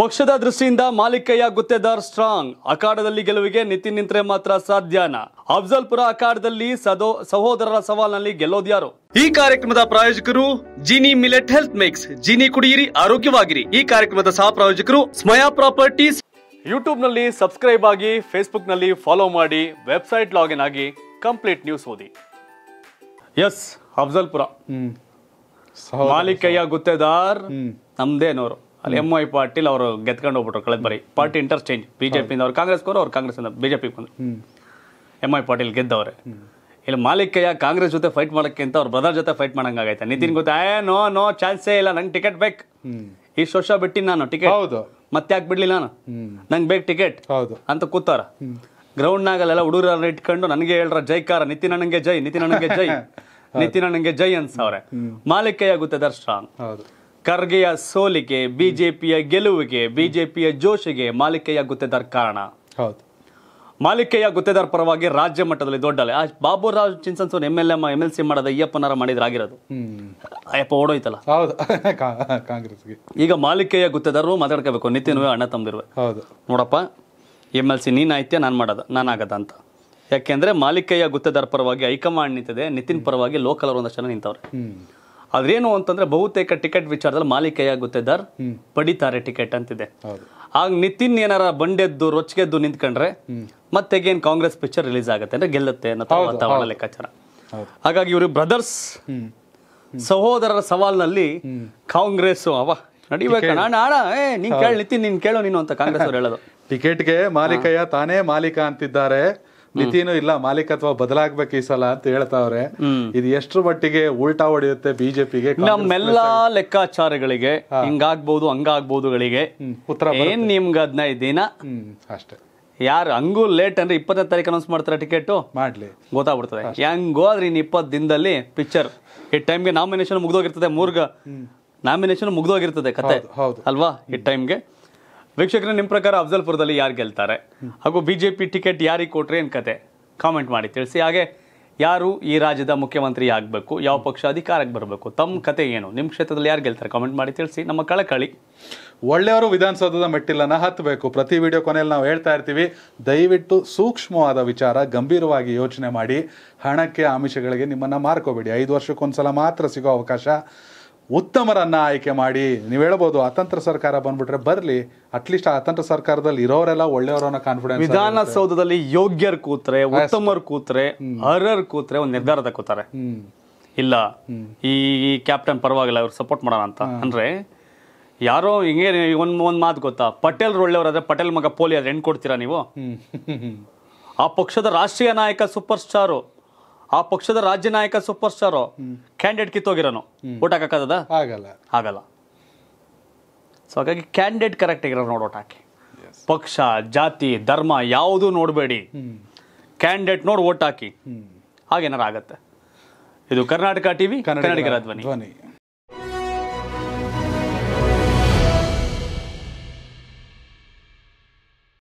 ಪಕ್ಷದ ದೃಷ್ಟಿಯಿಂದ ಮಾಲಿಕಯ್ಯ ಗುತ್ತೇದಾರ್ ಸ್ಟ್ರಾಂಗ್ ಅಖಾಡದಲ್ಲಿ ಗೆಲುವಿಗೆ ನಿತಿನ್ ನಿಂತ್ರೆ ಮಾತ್ರ ಸಾಧ್ಯನ ಅಫ್ಜಲ್ಪುರ ಅಖಾಡದಲ್ಲಿ ಸದೋ ಸಹೋದರರ ಸವಾಲ್ನಲ್ಲಿ ಗೆಲ್ಲೋದ್ಯಾರು ಈ ಕಾರ್ಯಕ್ರಮದ ಪ್ರಾಯೋಜಕರು Jini millet health mix Jini ಕುಡಿಯಿರಿ ಆರೋಗ್ಯವಾಗಿರಿ ಈ ಕಾರ್ಯಕ್ರಮದ ಸಹ ಪ್ರಾಯೋಜಕರು ಸ್ಮಯಾ ಪ್ರಾಪರ್ಟೀಸ್ ಯೂಟ್ಯೂಬ್ ನಲ್ಲಿ ಸಬ್ಸ್ಕ್ರೈಬ್ ಆಗಿ ಫೇಸ್ಬುಕ್ ನಲ್ಲಿ ಫಾಲೋ ಮಾಡಿ ವೆಬ್ಸೈಟ್ ಲಾಗಿನ್ ಆಗಿ ಕಂಪ್ಲೀಟ್ ನ್ಯೂಸ್ ಓದಿ ಎಸ್ ಅಫ್ಜಲ್ಪುರ ಮಾಲಿಕಯ್ಯ ಗುತ್ತೇದಾರ್ ನಮ್ದೇನೋರು ಅಲ್ಲಿ ಎಂ ಐ ಪಾಟೀಲ್ ಅವರು ಗೆದ್ಕೊಂಡು ಹೋಗ್ಬಿಟ್ರು ಕಳೆದ ಬಾರಿ ಪಾರ್ಟಿ ಇಂಟರ್ಚೇಂಜ್ ಬಿ ಜೆ ಪಿಯಿಂದ ಅವ್ರು ಕಾಂಗ್ರೆಸ್ ಅವರು ಅವ್ರು Congress B J P M I Patil ಗೆದ್ದವ್ರೆ ಇಲ್ಲಿ ಮಾಲಿಕಯ್ಯ ಕಾಂಗ್ರೆಸ್ ಜೊತೆ ಫೈಟ್ ಮಾಡೋಕ್ಕಿಂತ ಅವ್ರ ಬ್ರದರ್ ಜೊತೆ ಫೈಟ್ ಮಾಡಂಗಾಗೈತೆ ನಿತಿನ್ ಗೊತ್ತಾ ಏ ನೋ ನೋ ಚಾನ್ಸೇ ಇಲ್ಲ ನಂಗೆ ಟಿಕೆಟ್ ಬೇಕು ಇಷ್ಟು ವರ್ಷ ಬಿಟ್ಟಿನಿ ನಾನು ಟಿಕೆಟ್ ಹೌದು ಮತ್ತೆ ಯಾಕೆ ಬಿಡ್ಲಿ ನಾನು ನಂಗೆ ಬೇಕು ಟಿಕೆಟ್ ಹೌದು ಅಂತ ಕೂತಾರ ಗ್ರೌಂಡ್ನಾಗಲ್ಲೆಲ್ಲ ಹುಡುಗರನ್ನ ಇಟ್ಕೊಂಡು ನನಗೆ ಹೇಳ್ರ ಜೈಕಾರ ನಿತಿನ್ ನನಗೆ ಜೈ ನಿತಿನ್ ನನಗೆ ಜೈ ನಿತಿನ್ ನನಗೆ ಜೈ ಅನ್ಸವ್ರೆ ಮಾಲಿಕಯ್ಯ ಗೊತ್ತೆ ದರ್ಶನ್ ಹೌದು ಖರ್ಗೆಯ ಸೋಲಿಗೆ ಬಿಜೆಪಿಯ ಗೆಲುವಿಗೆ ಬಿಜೆಪಿಯ ಜೋಶಿಗೆ ಮಾಲಿಕೆಯ ಗುತ್ತೇದಾರ್ ಕಾರಣ ಹೌದು ಮಾಲಿಕೆಯ ಗುತ್ತೇದಾರ್ ಪರವಾಗಿ ರಾಜ್ಯ ಮಟ್ಟದಲ್ಲಿ ದೊಡ್ಡ ಆ ಬಾಬುರಾವ್ ಸೋನ್ M L M M L C ಮಾಡದ ಅಯ್ಯಪ್ಪನಾರ ಮಾಡಿದ್ರಾಗಿರೋದು ಅಯ್ಯಪ್ಪ ಓಡೋಯ್ತಲ್ಲ ಹೌದು ಕಾಂಗ್ರೆಸ್ಗೆ ಈಗ ಮಾಲಿಕೆಯ ಗುತ್ತೇದಾರರು ಮಾತಾಡ್ಕೋಬೇಕು ನಿತಿನ್ ಅಣ್ಣ ತಮ್ಮದಿರುವೆ ಹೌದು ನೋಡಪ್ಪ ಎಮ್ ಎಲ್ ಸಿ ನೀನಾಯ್ತೀಯ ನಾನು ಮಾಡೋದು ನಾನಾಗದ ಅಂತ ಯಾಕೆಂದ್ರೆ ಮಾಲಿಕೆಯ ಗುತ್ತೇದಾರ್ ಪರವಾಗಿ ಹೈಕಮಾಂಡ್ ನಿಂತಿದೆ ನಿತಿನ್ ಪರವಾಗಿ ಲೋಕಲ್ ಅವರು ಒಂದಷ್ಟು ಜನ ನಿಂತವ್ರೆ ಅದ್ರೇನು ಅಂತಂದ್ರೆ ಬಹುತೇಕ ಟಿಕೆಟ್ ವಿಚಾರದಲ್ಲಿ ಮಾಲೀಕಯ ದರ್ ಪಡಿತಾರೆ ಟಿಕೆಟ್ ಅಂತಿದೆ ಆಗ ನಿತಿನ್ ಏನಾರ ಬಂಡೆದ್ದು ರೊಚ್ಗೆದ್ದು ನಿಂತ್ಕೊಂಡ್ರೆ ಮತ್ತೆ ಏನ್ ಕಾಂಗ್ರೆಸ್ ಪಿಕ್ಚರ್ ರಿಲೀಸ್ ಆಗುತ್ತೆ ಅಂದ್ರೆ ಗೆಲ್ಲುತ್ತೆ ಅನ್ನೋ ಲೆಕ್ಕಾಚಾರ ಹಾಗಾಗಿ ಇವರು ಬ್ರದರ್ಸ್ ಸಹೋದರರ ಸವಾಲ್ನಲ್ಲಿ ಕಾಂಗ್ರೆಸ್ ಅವ ನಡಿಬೇಕು ನಾನು ಆಡ ಏ ನೀನ್ ಕೇಳಿ ನಿತಿನ್ ನೀನ್ ಕೇಳು ನೀನು ಅಂತ ಕಾಂಗ್ರೆಸ್ ಅವ್ರು ಹೇಳೋದು ಟಿಕೆಟ್ಗೆ ಮಾಲೀಕಯ್ಯ ತಾನೇ ಮಾಲೀಕ ಅಂತಿದ್ದಾರೆ ಮಿತಿನೂ ಇಲ್ಲ ಮಾಲೀಕತ್ವ ಬದಲಾಗ್ಬೇಕು ಈ ಸಲ ಅಂತ ಹೇಳ್ತಾವ್ರೆ ಇದು ಎಷ್ಟು ಮಟ್ಟಿಗೆ ಉಲ್ಟಾ ಹೊಡೆಯುತ್ತೆ ಬಿಜೆಪಿಗೆ ನಮ್ಮೆಲ್ಲಾ ಲೆಕ್ಕಾಚಾರಗಳಿಗೆ ಹಿಂಗಾಗ್ಬಹುದು ಹಂಗಾಗ್ಬಹುದುಗಳಿಗೆ ಉತ್ತರ ಏನ್ ನಿಮ್ಗೆ ಅದ್ನ ದಿನ ಅಷ್ಟೇ ಯಾರು ಹಂಗೂ ಲೇಟ್ ಅಂದ್ರೆ ಇಪ್ಪತ್ತನೇ ತಾರೀಕು ಅನೌನ್ಸ್ ಮಾಡ್ತಾರೆ ಟಿಕೆಟ್ ಮಾಡ್ಲಿ ಗೊತ್ತಾಗ್ಬಿಡ್ತದೆ ಹೆಂಗೋದ್ರಿ ಇನ್ ಇಪ್ಪತ್ತು ದಿನದಲ್ಲಿ ಪಿಕ್ಚರ್ ಈ ಟೈಮ್ಗೆ ನಾಮಿನೇಷನ್ ಮುಗ್ದೋಗಿರ್ತದೆ ಮೂರ್ಗ ನಾಮಿನೇಷನ್ ಮುಗ್ದೋಗಿರ್ತದೆ ಕತೆ ಅಲ್ವಾ ಈ ಟೈಮ್ಗೆ ವೀಕ್ಷಕರ ನಿಮ್ಮ ಪ್ರಕಾರ ಅಫ್ಜಲ್ಪುರದಲ್ಲಿ ಯಾರು ಗೆಲ್ತಾರೆ ಹಾಗೂ ಬಿ ಜೆ ಪಿ ಟಿಕೆಟ್ ಯಾರಿಗೆ ಕೊಟ್ರೆ ಏನು ಕತೆ ಕಾಮೆಂಟ್ ಮಾಡಿ ತಿಳಿಸಿ ಹಾಗೆ ಯಾರು ಈ ರಾಜ್ಯದ ಮುಖ್ಯಮಂತ್ರಿ ಆಗಬೇಕು ಯಾವ ಪಕ್ಷ ಅಧಿಕಾರಕ್ಕೆ ಬರಬೇಕು ತಮ್ಮ ಕತೆ ಏನು ನಿಮ್ಮ ಕ್ಷೇತ್ರದಲ್ಲಿ ಯಾರು ಗೆಲ್ತಾರೆ ಕಾಮೆಂಟ್ ಮಾಡಿ ತಿಳಿಸಿ ನಮ್ಮ ಕಳಕಳಿ ಒಳ್ಳೆಯವರು ವಿಧಾನಸೌಧದ ಮೆಟ್ಟಿಲನ್ನು ಹತ್ತಬೇಕು ಪ್ರತಿ ವಿಡಿಯೋ ಕೊನೆಯಲ್ಲಿ ನಾವು ಹೇಳ್ತಾ ಇರ್ತೀವಿ ದಯವಿಟ್ಟು ಸೂಕ್ಷ್ಮವಾದ ವಿಚಾರ ಗಂಭೀರವಾಗಿ ಯೋಚನೆ ಮಾಡಿ ಹಣಕ್ಕೆ ಆಮಿಷಗಳಿಗೆ ನಿಮ್ಮನ್ನು ಮಾರ್ಕೋಬೇಡಿ ಐದು ವರ್ಷಕ್ಕೊಂದ್ಸಲ ಮಾತ್ರ ಸಿಗೋ ಅವಕಾಶ ಉತ್ತಮರನ್ನು ಆಯ್ಕೆ ಮಾಡಿ ನೀವು ಹೇಳ್ಬೋದು ಅತಂತ್ರ ಸರ್ಕಾರ ಬಂದ್ಬಿಟ್ರೆ ಬರಲಿ ಅಟ್ಲೀಸ್ಟ್ ಅತಂತ್ರ ಸರ್ಕಾರದಲ್ಲಿ ಇರೋರೆಲ್ಲ ಒಳ್ಳೆಯವರನ್ನ ಕಾನ್ಫಿಡೆನ್ಸ್ ವಿಧಾನಸೌಧದಲ್ಲಿ ಯೋಗ್ಯರ್ ಕೂತ್ರೆ ಉತ್ತಮರು ಕೂತ್ರೆ ಅರ್ಹರು ಕೂತ್ರೆ ಒಂದು ನಿರ್ಧಾರ ಕೂತಾರೆ ಇಲ್ಲ ಈ ಕ್ಯಾಪ್ಟನ್ ಪರವಾಗಿಲ್ಲ ಅವ್ರು ಸಪೋರ್ಟ್ ಮಾಡೋಣ ಅಂತ ಅಂದ್ರೆ ಯಾರೋ ಹಿಂಗೆ ಒಂದ್ ಒಂದ್ ಮಾತು ಗೊತ್ತಾ ಪಟೇಲ್ ಒಳ್ಳೆಯವರಾದ್ರೆ ಪಟೇಲ್ ಮಗ ಪೋಲಿ ಆದ್ರೆ ಹೆಣ್ ಕೊಡ್ತೀರಾ ನೀವು ಆ ಪಕ್ಷದ ರಾಷ್ಟ್ರೀಯ ನಾಯಕ ಸೂಪರ್ ಸ್ಟಾರು ಆ ಪಕ್ಷದ ರಾಜ್ಯ ನಾಯಕ ಸೂಪರ್ ಸ್ಟಾರ್ ಕ್ಯಾಂಡಿಡೇಟ್ ಕಿತ್ತೋಗಿರೋನು ಓಟ್ ಹಾಕದ ಆಗಲ್ಲ ಆಗಲ್ಲ ಸೊ ಹಾಗಾಗಿ ಕ್ಯಾಂಡಿಡೇಟ್ ಕರೆಕ್ಟ್ ಆಗಿರೋ ನೋಡ್ ಓಟ್ ಹಾಕಿ ಪಕ್ಷ ಜಾತಿ ಧರ್ಮ ಯಾವುದು ನೋಡಬೇಡಿ ಕ್ಯಾಂಡಿಡೇಟ್ ನೋಡಿ ಓಟ್ ಹಾಕಿ ಹಾಗೇನಾರು ಆಗತ್ತೆ ಇದು ಕರ್ನಾಟಕ ಟಿವಿ ಕನ್ನಡಿಗರ ಧ್ವನಿ